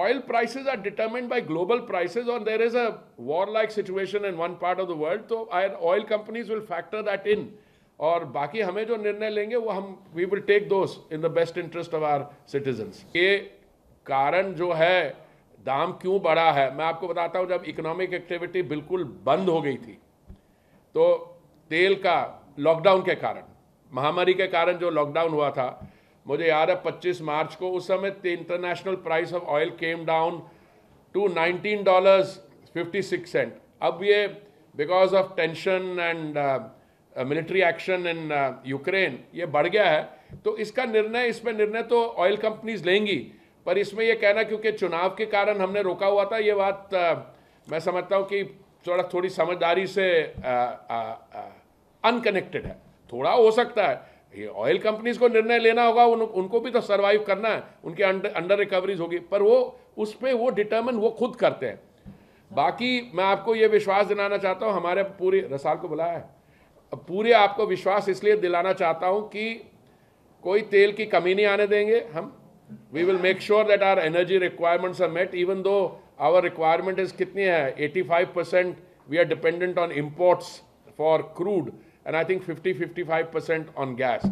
oil prices are determined by global prices or there is a war-like situation in one part of the world, so तो oil companies will factor that in. और बाकी हमें जो निर्णय लेंगे वो हम we will take those in the best interest of our citizens ये कारण जो है दाम क्यों बढ़ा है मैं आपको बताता हूँ जब इकोनॉमिक एक्टिविटी बिल्कुल बंद हो गई थी तो तेल का लॉकडाउन के कारण महामारी के कारण जो लॉकडाउन हुआ था मुझे याद है पच्चीस मार्च को उस समय the international price of oil came down to nineteen dollars six cent अब ये because of tension and military action in Ukraine ये बढ़ गया है तो इसका निर्णय इसमें निर्णय तो ऑयल कंपनीज लेंगी पर इसमें यह कहना क्योंकि चुनाव के कारण हमने रोका हुआ था ये बात uh, मैं समझता हूँ कि थोड़ा थोड़ी समझदारी से अनकनेक्टेड uh, uh, uh, है थोड़ा हो सकता है ये ऑयल कंपनीज को निर्णय लेना होगा उन, उनको भी तो सर्वाइव करना है उनके अंडर अंडर रिकवरीज होगी पर वो उस पर वो डिटर्मन वो खुद करते हैं बाकी मैं आपको ये विश्वास दिलाना चाहता हूँ हमारे पूरे रसाल को बुलाया है पूरे आपको विश्वास इसलिए दिलाना चाहता हूँ कि कोई तेल की कमी नहीं आने देंगे हम we will make sure that our energy requirements are met even though our requirement is कितनी है 85 percent we are dependent on imports for crude and I think 50 55% on gas.